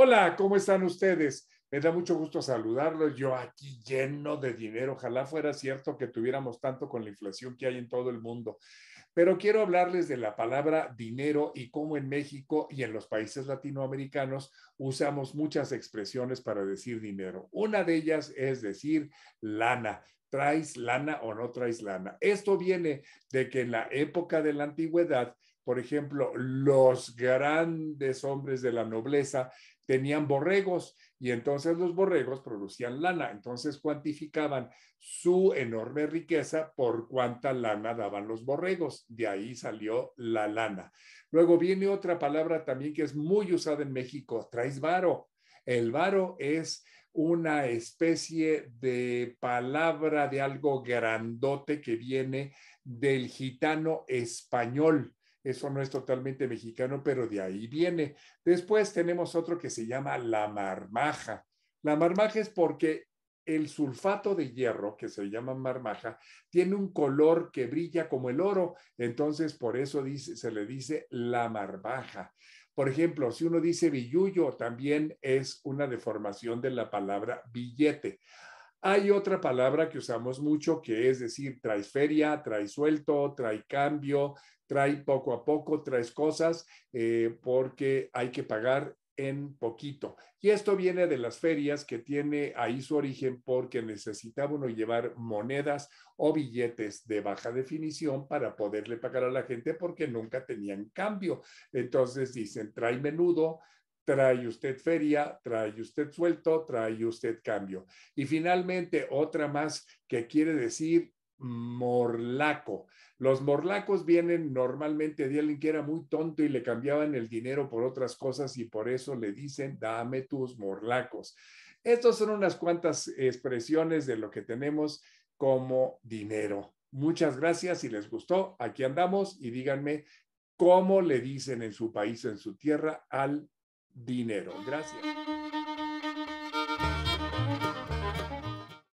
Hola, ¿cómo están ustedes? Me da mucho gusto saludarlos. Yo aquí lleno de dinero. Ojalá fuera cierto que tuviéramos tanto con la inflación que hay en todo el mundo. Pero quiero hablarles de la palabra dinero y cómo en México y en los países latinoamericanos usamos muchas expresiones para decir dinero. Una de ellas es decir lana. ¿Traes lana o no traes lana? Esto viene de que en la época de la antigüedad, por ejemplo, los grandes hombres de la nobleza tenían borregos y entonces los borregos producían lana. Entonces cuantificaban su enorme riqueza por cuánta lana daban los borregos. De ahí salió la lana. Luego viene otra palabra también que es muy usada en México, traes varo. El varo es una especie de palabra de algo grandote que viene del gitano español. Eso no es totalmente mexicano, pero de ahí viene. Después tenemos otro que se llama la marmaja. La marmaja es porque el sulfato de hierro, que se llama marmaja, tiene un color que brilla como el oro, entonces por eso se le dice la marmaja. Por ejemplo, si uno dice billuyo, también es una deformación de la palabra billete. Hay otra palabra que usamos mucho que es decir, trae feria, trae suelto, trae cambio, trae poco a poco, traes cosas, eh, porque hay que pagar en poquito. Y esto viene de las ferias que tiene ahí su origen porque necesitaba uno llevar monedas o billetes de baja definición para poderle pagar a la gente porque nunca tenían cambio. Entonces dicen, trae menudo, trae usted feria, trae usted suelto, trae usted cambio. Y finalmente, otra más que quiere decir morlaco. Los morlacos vienen normalmente de alguien que era muy tonto y le cambiaban el dinero por otras cosas y por eso le dicen, dame tus morlacos. Estas son unas cuantas expresiones de lo que tenemos como dinero. Muchas gracias. Si les gustó, aquí andamos y díganme cómo le dicen en su país, en su tierra, al dinero. Gracias.